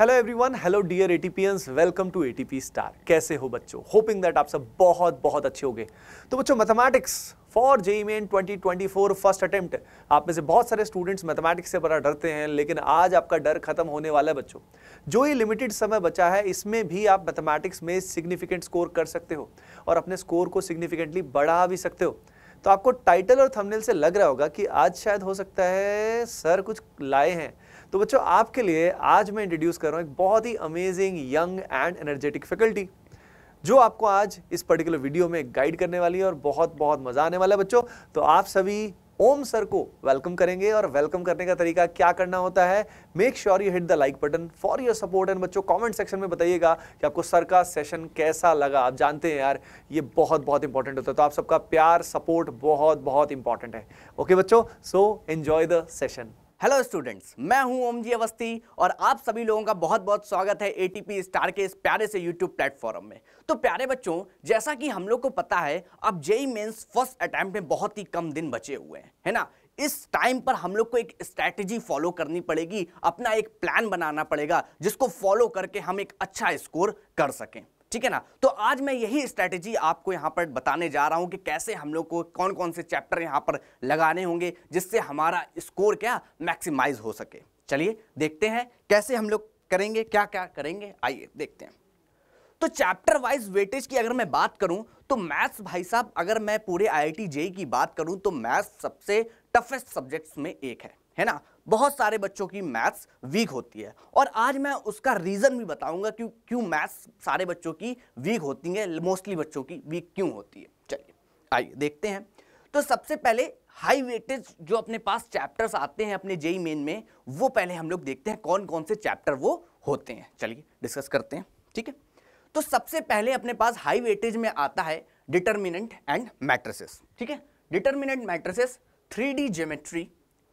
hello everyone hello dear ATPians welcome to ATP star कैसे हो बच्चों होपिंग दैट आप सब बहुत बहुत अच्छे होंगे तो बच्चों mathematics for JEE main 2024 first attempt आप में से बहुत सारे स्टूडेंट्स मैथमेटिक्स से बड़ा डरते हैं लेकिन आज आपका डर खत्म होने वाला है बच्चों जो ही लिमिटेड समय बचा है इसमें भी आप मैथमेटिक्स में सिग्निफिकेंट स्कोर कर सकते हो और अपने स्कोर को सिग्निफिकेंटली बढ़ा भी सकते हो तो आपको टाइटल और थंबनेल से लग रहा होगा कि आज शायद हो सकता है सर कुछ लाए हैं तो बच्चों आपके लिए आज मैं इंट्रोड्यूस कर रहा हूँ एक बहुत ही amazing young and energetic faculty जो आपको आज इस पर्टिकुलर वीडियो में गाइड करने वाली है और बहुत बहुत मज़ा आने वाला है बच्चों तो आप सभी ओम सर को वेलकम करेंगे और वेलकम करने का तरीका क्या करना होता है make sure you hit the like button for your support and बच्चों कमेंट सेक्शन में बताइएगा कि आपको सर का सेशन कैसा लगा आप जानते हैं यार ये बहुत बहुत इंपॉर्टेंट होता है तो आप सबका प्यार सपोर्ट बहुत बहुत इंपॉर्टेंट है ओके बच्चों so enjoy the session hello students मैं हूं ओम जी अवस्थी और आप सभी लोगों का बहुत बहुत स्वागत है एटीपी स्टार के इस प्यारे से यूट्यूब प्लेटफॉर्म में तो प्यारे बच्चों जैसा कि हम लोग को पता है अब जेई मेंस फर्स्ट अटैम्प्ट में बहुत ही कम दिन बचे हुए हैं है ना इस टाइम पर हम लोग को एक स्ट्रैटेजी फॉलो करनी पड़ेगी अपना एक प्लान बनाना पड़ेगा जिसको फॉलो करके हम एक अच्छा स्कोर कर सकें ठीक है ना तो आज मैं यही स्ट्रैटेजी आपको यहाँ पर बताने जा रहा हूँ कि कैसे हम लोग को कौन कौन से चैप्टर यहाँ पर लगाने होंगे जिससे हमारा स्कोर क्या मैक्सिमाइज हो सके चलिए देखते हैं कैसे हम लोग करेंगे क्या क्या करेंगे आइए देखते हैं तो चैप्टर वाइज वेटेज की अगर मैं बात करूं तो मैथ्स भाई साहब अगर मैं पूरे आई आई e की बात करूं तो मैथ्स सबसे टफेस्ट सब्जेक्ट्स में एक है है ना बहुत सारे बच्चों की मैथ्स वीक होती है और आज मैं उसका रीज़न भी बताऊंगा क्यों क्यों मैथ्स सारे बच्चों की वीक होती है मोस्टली बच्चों की वीक क्यों होती है चलिए आइए देखते हैं तो सबसे पहले हाई वेटेज जो अपने पास चैप्टर्स आते हैं अपने जेई मेन e में वो पहले हम लोग देखते हैं कौन कौन से चैप्टर वो होते हैं चलिए डिस्कस करते हैं ठीक है तो सबसे पहले अपने पास हाई वेटेज में आता है डिटर्मिनेंट एंड मैट्रिसेस ठीक है determinant matrices three D geometry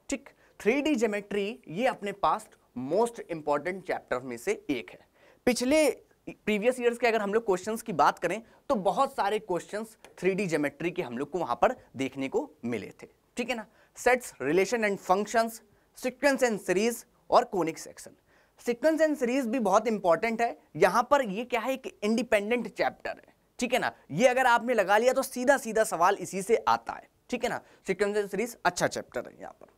ठीक थ्री डी जोमेट्री ये अपने पास मोस्ट इंपॉर्टेंट चैप्टर में से एक है पिछले प्रीवियस ईयर्स के अगर हम लोग क्वेश्चन की बात करें तो बहुत सारे क्वेश्चन थ्री डी जोमेट्री के हम लोग को वहां पर देखने को मिले थे ठीक है ना sets relation and functions sequence and series और conic section sequence and series भी बहुत इंपॉर्टेंट है यहाँ पर ये क्या है एक इंडिपेंडेंट चैप्टर है ठीक है ना ये अगर आपने लगा लिया तो सीधा सीधा सवाल इसी से आता है ठीक है ना सिक्वेंस एंड सीरीज अच्छा चैप्टर है यहाँ पर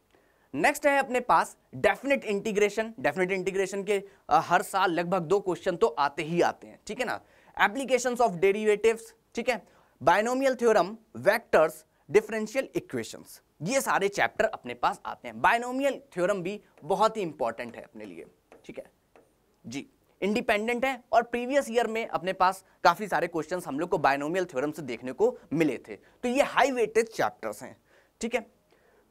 नेक्स्ट है अपने पास डेफिनेट इंटीग्रेशन डेफिनेट इंटीग्रेशन के हर साल लगभग दो क्वेश्चन तो आते ही आते हैं ठीक है ना एप्लीकेशन ऑफ डेरिवेटिव्स ठीक है binomial theorem vectors differential equation ये सारे चैप्टर अपने पास आते हैं बायनोमियल थ्योरम भी बहुत ही इंपॉर्टेंट है अपने लिए ठीक है जी इंडिपेंडेंट है और प्रीवियस ईयर में अपने पास काफ़ी सारे क्वेश्चन हम लोग को बायनोमियल थ्योरम से देखने को मिले थे तो ये हाई वेटेज चैप्टर्स हैं ठीक है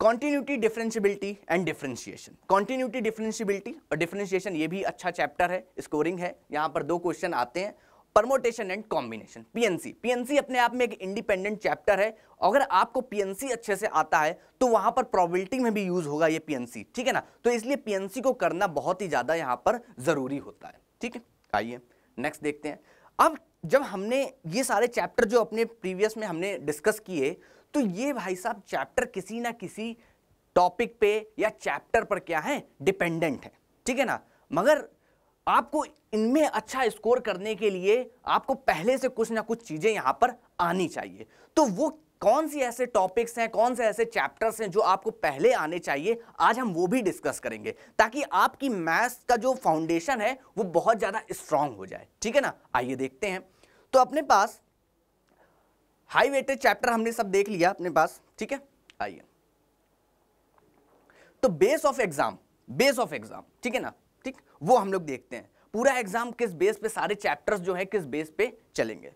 continuity differentiability and differentiation continuity differentiability और डिफ्रेंशिएशन ये भी अच्छा चैप्टर है स्कोरिंग है यहाँ पर दो क्वेश्चन आते हैं permutation and combination PNC PNC अपने आप में एक इंडिपेंडेंट चैप्टर है अगर आपको पीएनसी अच्छे से आता है तो वहां पर प्रोबेबिलिटी में भी यूज होगा ये पीएनसी ठीक है ना तो इसलिए पीएनसी को करना बहुत ही ज्यादा यहाँ पर जरूरी होता है ठीक है आइए नेक्स्ट देखते हैं अब जब हमने ये सारे चैप्टर जो अपने प्रीवियस में हमने डिस्कस किए तो ये भाई साहब चैप्टर किसी ना किसी टॉपिक पे या चैप्टर पर क्या है डिपेंडेंट है ठीक है ना मगर आपको इनमें अच्छा स्कोर करने के लिए आपको पहले से कुछ ना कुछ चीज़ें यहाँ पर आनी चाहिए तो वो कौन सी ऐसे टॉपिक्स हैं कौन से ऐसे चैप्टर्स हैं जो आपको पहले आने चाहिए आज हम वो भी डिस्कस करेंगे ताकि आपकी मैथ्स का जो फाउंडेशन है वो बहुत ज़्यादा स्ट्रांग हो जाए ठीक है ना आइए देखते हैं तो अपने पास हाई वेटेज चैप्टर हमने सब देख लिया अपने पास ठीक है आइए तो base of exam base of exam ठीक है ना ठीक वो हम लोग देखते हैं पूरा एग्जाम किस बेस पे सारे चैप्टर्स जो है किस बेस पे चलेंगे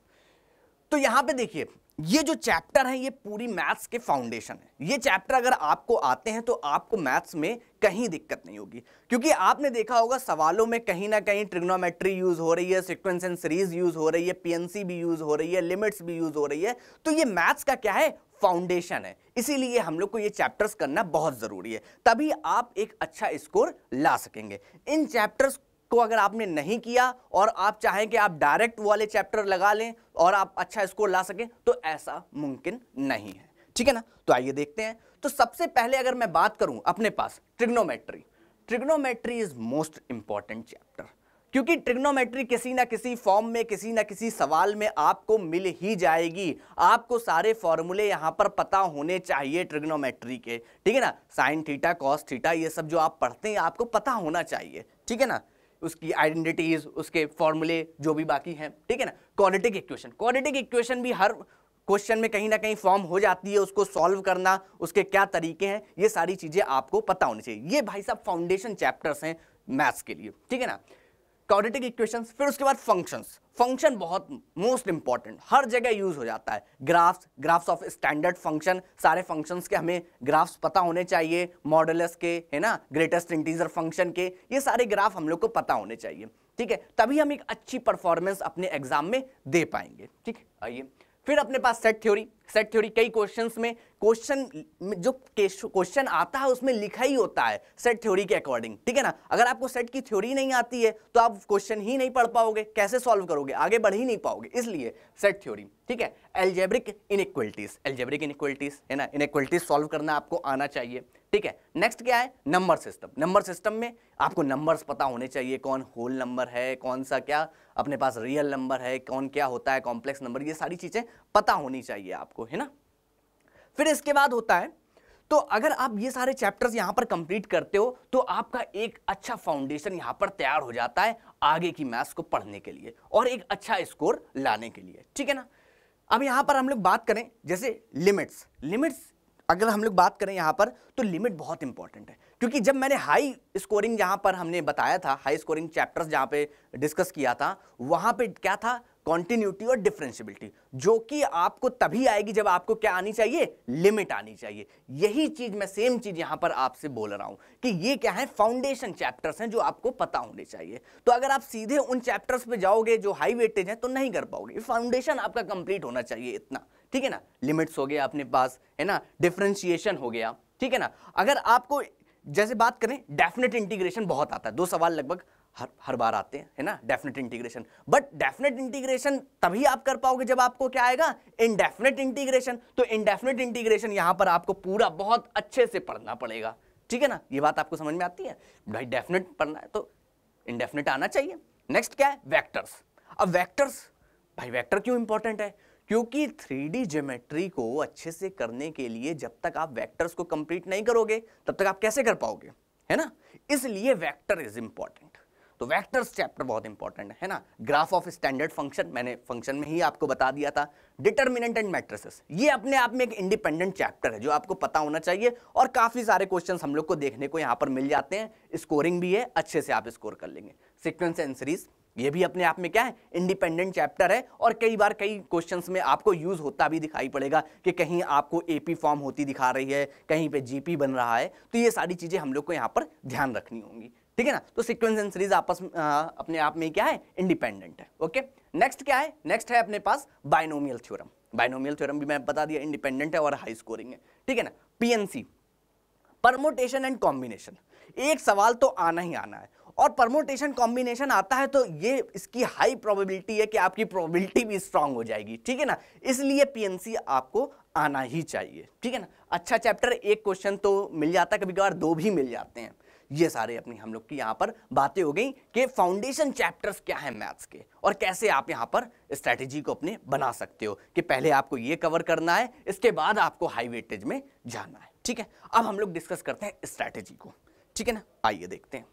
तो यहां पे देखिए ये जो चैप्टर है ये पूरी मैथ्स के फाउंडेशन है ये चैप्टर अगर आपको आते हैं तो आपको मैथ्स में कहीं दिक्कत नहीं होगी क्योंकि आपने देखा होगा सवालों में कहीं ना कहीं ट्रिग्नोमेट्री यूज़ हो रही है सिक्वेंस एंड सीरीज यूज़ हो रही है पीएनसी भी यूज़ हो रही है लिमिट्स भी यूज़ हो रही है तो ये मैथ्स का क्या है फाउंडेशन है इसीलिए हम लोग को ये चैप्टर्स करना बहुत ज़रूरी है तभी आप एक अच्छा स्कोर ला सकेंगे इन चैप्टर्स को तो अगर आपने नहीं किया और आप चाहें कि आप डायरेक्ट वाले चैप्टर लगा लें और आप अच्छा स्कोर ला सकें तो ऐसा मुमकिन नहीं है ठीक है ना तो आइए देखते हैं तो सबसे पहले अगर मैं बात करूं अपने पास trigonometry trigonometry is most important chapter क्योंकि ट्रिग्नोमेट्री किसी ना किसी फॉर्म में किसी ना किसी सवाल में आपको मिल ही जाएगी आपको सारे फॉर्मूले यहाँ पर पता होने चाहिए ट्रिग्नोमेट्री के ठीक है ना साइन थीटा कॉस थीटा ये सब जो आप पढ़ते हैं आपको पता होना चाहिए ठीक है ना उसकी आइडेंटिटीज उसके फॉर्मूले जो भी बाकी हैं ठीक है ना क्वाड्रेटिक इक्वेशन क्वाड्रेटिक इक्वेशन भी हर क्वेश्चन में कहीं ना कहीं फॉर्म हो जाती है उसको सॉल्व करना उसके क्या तरीके हैं ये सारी चीज़ें आपको पता होनी चाहिए ये भाई साहब फाउंडेशन चैप्टर्स हैं मैथ्स के लिए ठीक है ना क्वाड्रेटिक इक्वेशंस फिर उसके बाद फंक्शंस फंक्शन बहुत मोस्ट इंपॉर्टेंट हर जगह यूज हो जाता है graphs graphs of standard function सारे फंक्शंस के हमें ग्राफ्स पता होने चाहिए मॉडलस के है ना ग्रेटेस्ट इंटीजर फंक्शन के ये सारे ग्राफ हम लोग को पता होने चाहिए ठीक है तभी हम एक अच्छी परफॉर्मेंस अपने एग्जाम में दे पाएंगे ठीक है आइए फिर अपने पास सेट थ्योरी सेट थ्योरी कई क्वेश्चंस में क्वेश्चन जो क्वेश्चन आता है उसमें लिखा ही होता है सेट थ्योरी के अकॉर्डिंग ठीक है ना अगर आपको सेट की थ्योरी नहीं आती है तो आप क्वेश्चन ही नहीं पढ़ पाओगे कैसे सॉल्व करोगे आगे बढ़ ही नहीं पाओगे इसलिए सेट थ्योरी ठीक है एलजेब्रिक इनक्वलिटीज एलजेब्रिक इनक्वलिटीज है ना इनक्वलिटीज सॉल्व करना आपको आना चाहिए ठीक है नेक्स्ट क्या है नंबर सिस्टम नंबर सिस्टम में आपको नंबर्स पता होने चाहिए कौन होल नंबर है कौन सा क्या अपने पास रियल नंबर है कौन क्या होता है कॉम्प्लेक्स नंबर ये सारी चीज़ें पता होनी चाहिए आपको है ना फिर इसके बाद होता है तो अगर आप ये सारे चैप्टर्स यहां पर कंप्लीट करते हो तो आपका एक अच्छा फाउंडेशन यहां पर तैयार हो जाता है आगे की मैथ्स को पढ़ने के लिए और एक अच्छा स्कोर लाने के लिए ठीक है ना अब यहां पर हम लोग बात करें जैसे लिमिट्स लिमिट्स अगर हम लोग बात करें यहां पर तो लिमिट बहुत इंपॉर्टेंट है क्योंकि जब मैंने हाई स्कोरिंग जहां पर हमने बताया था हाई स्कोरिंग चैप्टर्स जहां पे डिस्कस किया था वहां पे क्या था कॉन्टिन्यूटी और डिफ्रेंशिबिलिटी जो कि आपको तभी आएगी जब आपको क्या आनी चाहिए लिमिट आनी चाहिए यही चीज मैं सेम चीज यहां पर आपसे बोल रहा हूं कि ये क्या है फाउंडेशन चैप्टर्स हैं जो आपको पता होने चाहिए तो अगर आप सीधे उन चैप्टर्स पे जाओगे जो हाई वेटेज हैं तो नहीं कर पाओगे फाउंडेशन आपका कंप्लीट होना चाहिए इतना ठीक है ना लिमिट्स हो गया अपने पास है ना डिफ्रेंशिएशन हो गया ठीक है ना अगर आपको जैसे बात करें डेफिनेट इंटीग्रेशन बहुत आता है दो सवाल लगभग हर हर बार आते हैं है ना definite integration but definite integration तभी आप कर पाओगे जब आपको क्या आएगा इनडेफिनेट इंटीग्रेशन तो इनडेफिनेट इंटीग्रेशन यहां पर आपको पूरा बहुत अच्छे से पढ़ना पड़ेगा ठीक है ना ये बात आपको समझ में आती है भाई डेफिनेट पढ़ना है तो इनडेफिनेट आना चाहिए नेक्स्ट क्या है वैक्टर्स अब वैक्टर्स भाई वैक्टर क्यों इंपॉर्टेंट है क्योंकि थ्री डी ज्योमेट्री को अच्छे से करने के लिए जब तक आप वैक्टर्स को कंप्लीट नहीं करोगे तब तक आप कैसे कर पाओगे है ना इसलिए वैक्टर इज इंपॉर्टेंट तो वेक्टर्स चैप्टर बहुत इंपॉर्टेंट है ना ग्राफ ऑफ स्टैंडर्ड फंक्शन मैंने फंक्शन में ही आपको बता दिया था डिटर्मिनेंट एंड मैट्रिसेस ये अपने आप में एक इंडिपेंडेंट चैप्टर है जो आपको पता होना चाहिए और काफ़ी सारे क्वेश्चन हम लोग को देखने को यहाँ पर मिल जाते हैं स्कोरिंग भी है अच्छे से आप स्कोर कर लेंगे सिक्वेंस एंड सीरीज ये भी अपने आप में क्या है इंडिपेंडेंट चैप्टर है और कई बार कई क्वेश्चंस में आपको यूज होता भी दिखाई पड़ेगा कि कहीं आपको एपी फॉर्म होती दिखा रही है कहीं पे जीपी बन रहा है तो ये सारी चीजें हम लोग को यहाँ पर ध्यान रखनी होंगी ठीक है ना तो सिक्वेंस एंड सीरीज आपस में अपने आप में क्या है इंडिपेंडेंट है ओके नेक्स्ट क्या है नेक्स्ट है अपने पास बाइनोमियल थ्योरम बाइनोमियल थ्योरम भी मैं बता दिया इंडिपेंडेंट है और हाई स्कोरिंग है ठीक है ना पीएनसी परमोटेशन एंड कॉम्बिनेशन एक सवाल तो आना ही आना है और परमोटेशन कॉम्बिनेशन आता है तो ये इसकी हाई प्रोबेबिलिटी है कि आपकी प्रोबेबिलिटी भी स्ट्रांग हो जाएगी ठीक है ना इसलिए पीएनसी आपको आना ही चाहिए ठीक है ना अच्छा चैप्टर एक क्वेश्चन तो मिल जाता है कभी कभार दो भी मिल जाते हैं ये सारे अपनी हम लोग की यहाँ पर बातें हो गई कि फाउंडेशन चैप्टर्स क्या है मैथ्स के और कैसे आप यहाँ पर स्ट्रैटेजी को अपने बना सकते हो कि पहले आपको ये कवर करना है इसके बाद आपको हाई वेटेज में जाना है ठीक है अब हम लोग डिस्कस करते हैं स्ट्रैटेजी को ठीक है ना आइए देखते हैं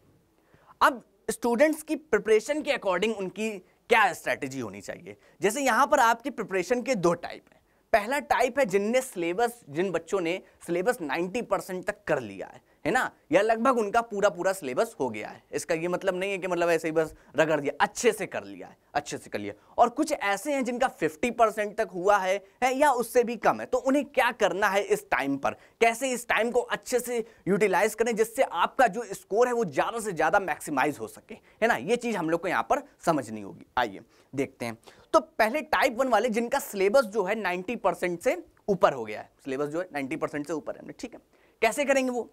अब स्टूडेंट्स की प्रिपरेशन के अकॉर्डिंग उनकी क्या स्ट्रैटेजी होनी चाहिए जैसे यहाँ पर आपकी प्रिपरेशन के दो टाइप हैं पहला टाइप है जिनने सिलेबस जिन बच्चों ने सिलेबस 90 परसेंट तक कर लिया है है ना या लगभग उनका पूरा पूरा सिलेबस हो गया है इसका ये मतलब नहीं है कि मतलब ऐसे ही बस रगड़ दिया अच्छे से कर लिया है अच्छे से कर लिया और कुछ ऐसे हैं जिनका 50 परसेंट तक हुआ है, है या उससे भी कम है तो उन्हें क्या करना है इस टाइम पर कैसे इस टाइम को अच्छे से यूटिलाइज करें जिससे आपका जो स्कोर है वो ज़्यादा से ज़्यादा मैक्सिमाइज हो सके है ना ये चीज़ हम लोग को यहाँ पर समझनी होगी आइए देखते हैं तो पहले टाइप वन वाले जिनका सिलेबस जो है नाइन्टी से ऊपर हो गया है सिलेबस जो है नाइन्टी से ऊपर है ठीक है कैसे करेंगे वो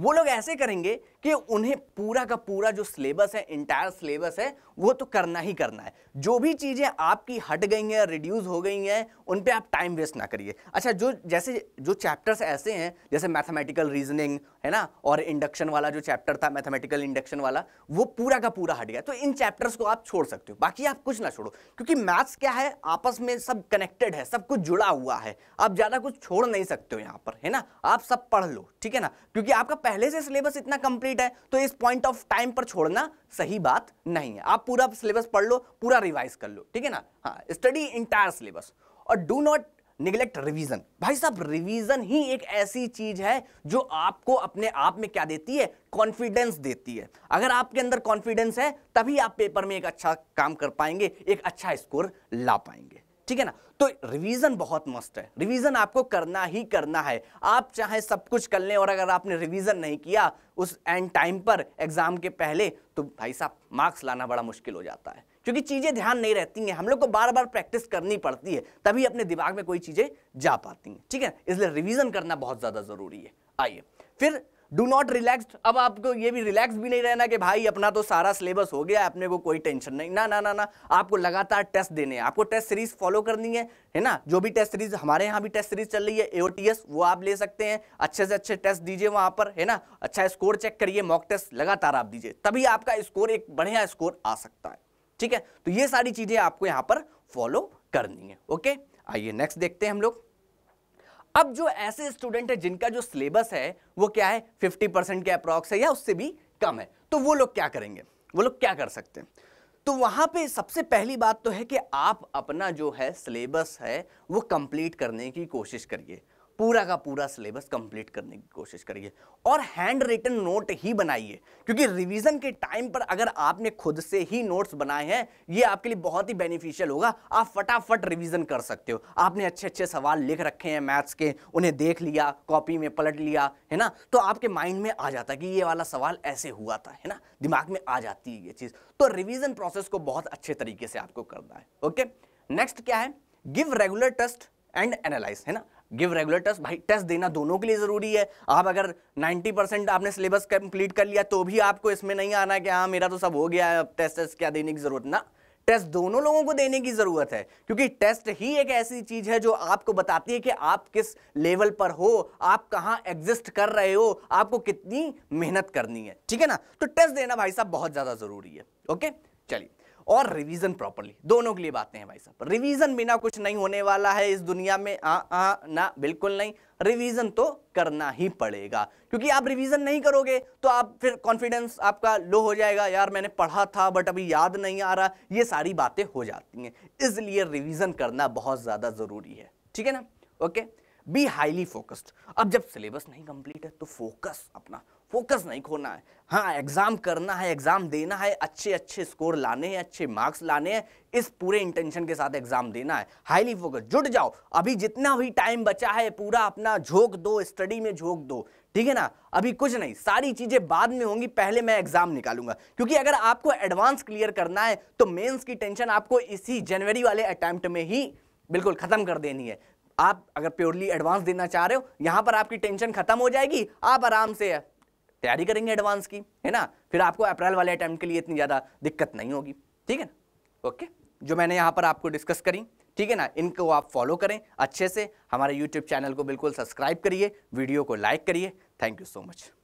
वो लोग ऐसे करेंगे कि उन्हें पूरा का पूरा जो सिलेबस है इंटायर सिलेबस है वो तो करना ही करना है जो भी चीज़ें आपकी हट गई हैं रिड्यूस हो गई हैं उन पर आप टाइम वेस्ट ना करिए अच्छा जो जैसे जो चैप्टर्स ऐसे हैं जैसे मैथमेटिकल रीजनिंग है ना और इंडक्शन वाला जो चैप्टर था मैथमेटिकल इंडक्शन वाला वो पूरा का पूरा हट गया तो इन चैप्टर्स को आप छोड़ सकते हो बाकी आप कुछ ना छोड़ो क्योंकि मैथ्स क्या है आपस में सब कनेक्टेड है सब कुछ जुड़ा हुआ है आप ज़्यादा कुछ छोड़ नहीं सकते हो यहाँ पर है ना आप सब पढ़ लो ठीक है ना क्योंकि आपका पहले से सिलेबस इतना कंप्लीट है तो इस पॉइंट ऑफ टाइम पर छोड़ना सही बात नहीं है आप पूरा सिलेबस पढ़ लो पूरा रिवाइज कर लो ठीक है ना हाँ स्टडी इंटायर सिलेबस और डू नॉट निगलेक्ट रिवीजन भाई साहब रिवीजन ही एक ऐसी चीज है जो आपको अपने आप में क्या देती है कॉन्फिडेंस देती है अगर आपके अंदर कॉन्फिडेंस है तभी आप पेपर में एक अच्छा काम कर पाएंगे एक अच्छा स्कोर ला पाएंगे ठीक है ना तो रिवीजन बहुत मस्त है रिवीजन आपको करना ही करना है आप चाहे सब कुछ कर लें और अगर आपने रिवीजन नहीं किया उस एंड टाइम पर एग्जाम के पहले तो भाई साहब मार्क्स लाना बड़ा मुश्किल हो जाता है क्योंकि चीज़ें ध्यान नहीं रहती हैं हम लोग को बार बार प्रैक्टिस करनी पड़ती है तभी अपने दिमाग में कोई चीज़ें जा पाती हैं ठीक है इसलिए रिवीजन करना बहुत ज़्यादा ज़रूरी है आइए फिर डू नॉट रिलैक्स अब आपको ये भी रिलैक्स भी नहीं रहना कि भाई अपना तो सारा सिलेबस हो गया अपने को कोई टेंशन नहीं ना ना ना ना आपको लगातार टेस्ट देने हैं आपको टेस्ट सीरीज फॉलो करनी है है ना जो भी टेस्ट सीरीज हमारे यहाँ भी टेस्ट सीरीज चल रही है एओटीएस वो आप ले सकते हैं अच्छे से अच्छे टेस्ट दीजिए वहाँ पर है ना अच्छा स्कोर चेक करिए मॉक टेस्ट लगातार आप दीजिए तभी आपका स्कोर एक बढ़िया स्कोर आ सकता है ठीक है तो ये सारी चीज़ें आपको यहाँ पर फॉलो करनी है ओके आइए नेक्स्ट देखते हैं हम लोग अब जो ऐसे स्टूडेंट है जिनका जो सिलेबस है वो क्या है फिफ्टी परसेंट के अप्रॉक्स है या उससे भी कम है तो वो लोग क्या करेंगे वो लोग क्या कर सकते हैं तो वहां पे सबसे पहली बात तो है कि आप अपना जो है सिलेबस है वो कंप्लीट करने की कोशिश करिए पूरा का पूरा सिलेबस कंप्लीट करने की कोशिश करिए और हैंड रिटन नोट ही बनाइए क्योंकि रिवीजन के टाइम पर अगर आपने खुद से ही नोट्स बनाए हैं ये आपके लिए बहुत ही बेनिफिशियल होगा आप फटाफट रिवीजन कर सकते हो आपने अच्छे अच्छे सवाल लिख रखे हैं मैथ्स के उन्हें देख लिया कॉपी में पलट लिया है ना तो आपके माइंड में आ जाता है कि ये वाला सवाल ऐसे हुआ था है ना दिमाग में आ जाती है ये चीज़ तो रिविजन प्रोसेस को बहुत अच्छे तरीके से आपको करना है ओके नेक्स्ट क्या है give regular test and analyse है ना गिव रेगुलर टेस्ट भाई टेस्ट देना दोनों के लिए ज़रूरी है आप अगर 90 परसेंट आपने सिलेबस कंप्लीट कर लिया तो भी आपको इसमें नहीं आना कि हाँ मेरा तो सब हो गया है अब टेस्ट टेस्ट क्या देने की ज़रूरत ना टेस्ट दोनों लोगों को देने की ज़रूरत है क्योंकि टेस्ट ही एक ऐसी चीज़ है जो आपको बताती है कि आप किस लेवल पर हो आप कहाँ एग्जिस्ट कर रहे हो आपको कितनी मेहनत करनी है ठीक है ना तो टेस्ट देना भाई साहब बहुत ज़्यादा ज़रूरी है ओके चलिए और रिवीजन प्रॉपरली दोनों के लिए बातें हैं भाई साहब रिवीजन बिना कुछ नहीं होने वाला है इस दुनिया में आ आ ना बिल्कुल नहीं रिवीजन तो करना ही पड़ेगा क्योंकि आप रिवीजन नहीं करोगे तो आप फिर कॉन्फिडेंस आपका लो हो जाएगा यार मैंने पढ़ा था बट अभी याद नहीं आ रहा ये सारी बातें हो जाती हैं इसलिए रिवीजन करना बहुत ज़्यादा ज़रूरी है ठीक है ना ओके बी हाईली फोकस्ड अब जब सिलेबस नहीं कंप्लीट है तो फोकस अपना फोकस नहीं खोना है हाँ एग्ज़ाम करना है एग्ज़ाम देना है अच्छे अच्छे स्कोर लाने हैं अच्छे मार्क्स लाने हैं इस पूरे इंटेंशन के साथ एग्ज़ाम देना है हाईली फोकस जुट जाओ अभी जितना भी टाइम बचा है पूरा अपना झोंक दो स्टडी में झोंक दो ठीक है ना अभी कुछ नहीं सारी चीज़ें बाद में होंगी पहले मैं एग्ज़ाम निकालूंगा क्योंकि अगर आपको एडवांस क्लियर करना है तो मेन्स की टेंशन आपको इसी जनवरी वाले अटैम्प्ट में ही बिल्कुल ख़त्म कर देनी है आप अगर प्योरली एडवांस देना चाह रहे हो यहाँ पर आपकी टेंशन खत्म हो जाएगी आप आराम से तैयारी करेंगे एडवांस की है ना फिर आपको अप्रैल वाले अटैम्प्ट के लिए इतनी ज़्यादा दिक्कत नहीं होगी ठीक है ना ओके जो मैंने यहाँ पर आपको डिस्कस करी ठीक है ना इनको आप फॉलो करें अच्छे से हमारे यूट्यूब चैनल को बिल्कुल सब्सक्राइब करिए वीडियो को लाइक करिए थैंक यू सो मच